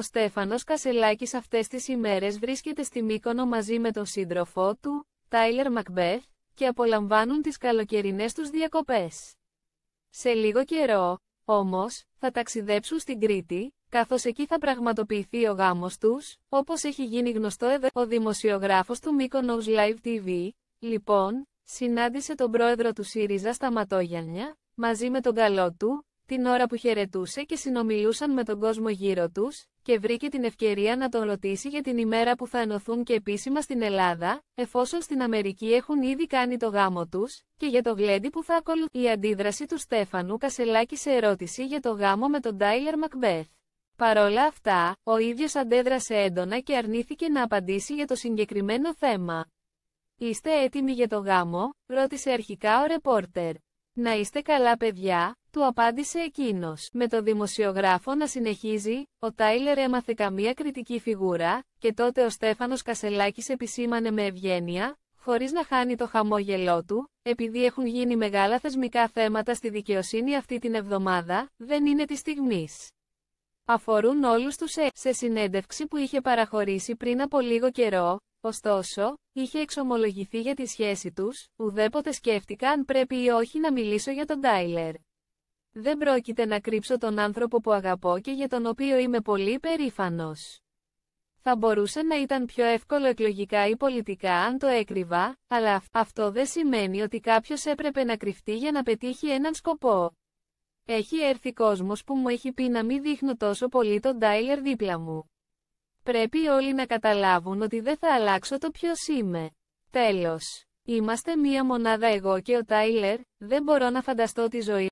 Ο Στέφανος Κασελάκης αυτές τις ημέρες βρίσκεται στη Μύκονο μαζί με τον σύντροφό του, Τάιλερ Μακμπεθ, και απολαμβάνουν τις καλοκαιρινές τους διακοπές. Σε λίγο καιρό, όμως, θα ταξιδέψουν στην Κρήτη, καθώς εκεί θα πραγματοποιηθεί ο γάμος τους, όπως έχει γίνει γνωστό εδώ ο δημοσιογράφος του Mykonos Live TV, λοιπόν, συνάντησε τον πρόεδρο του ΣΥΡΙΖΑ στα μαζί με τον καλό του, την ώρα που χαιρετούσε και συνομιλούσαν με τον κόσμο γύρω τους, και βρήκε την ευκαιρία να τον ρωτήσει για την ημέρα που θα ενωθούν και επίσημα στην Ελλάδα, εφόσον στην Αμερική έχουν ήδη κάνει το γάμο τους, και για το γλέντι που θα ακολουθεί. Η αντίδραση του Στέφανου Κασελάκη σε ερώτηση για το γάμο με τον Τάιλερ Μακμπεθ. Παρόλα αυτά, ο ίδιος αντέδρασε έντονα και αρνήθηκε να απαντήσει για το συγκεκριμένο θέμα. «Είστε έτοιμοι για το γάμο» ρώτησε αρχικά ο ρεπόρτερ. «Να είστε καλά παιδιά», του απάντησε εκείνος. Με το δημοσιογράφο να συνεχίζει, ο Τάιλερ έμαθε καμία κριτική φιγούρα, και τότε ο Στέφανος Κασελάκης επισήμανε με ευγένεια, χωρίς να χάνει το χαμόγελό του, επειδή έχουν γίνει μεγάλα θεσμικά θέματα στη δικαιοσύνη αυτή την εβδομάδα, δεν είναι της στιγμής. Αφορούν όλους τους ε. Σε συνέντευξη που είχε παραχωρήσει πριν από λίγο καιρό, Ωστόσο, είχε εξομολογηθεί για τη σχέση τους, ουδέποτε σκέφτηκα αν πρέπει ή όχι να μιλήσω για τον Τάιλερ. Δεν πρόκειται να κρύψω τον άνθρωπο που αγαπώ και για τον οποίο είμαι πολύ περήφανος. Θα μπορούσε να ήταν πιο εύκολο εκλογικά ή πολιτικά αν το έκρυβα, αλλά αυτό δεν σημαίνει ότι κάποιος έπρεπε να κρυφτεί για να πετύχει έναν σκοπό. Έχει έρθει κόσμος που μου έχει πει να μην δείχνω τόσο πολύ τον Τάιλερ δίπλα μου. Πρέπει όλοι να καταλάβουν ότι δεν θα αλλάξω το ποιος είμαι. Τέλος. Είμαστε μία μονάδα εγώ και ο Τάιλερ, δεν μπορώ να φανταστώ τη ζωή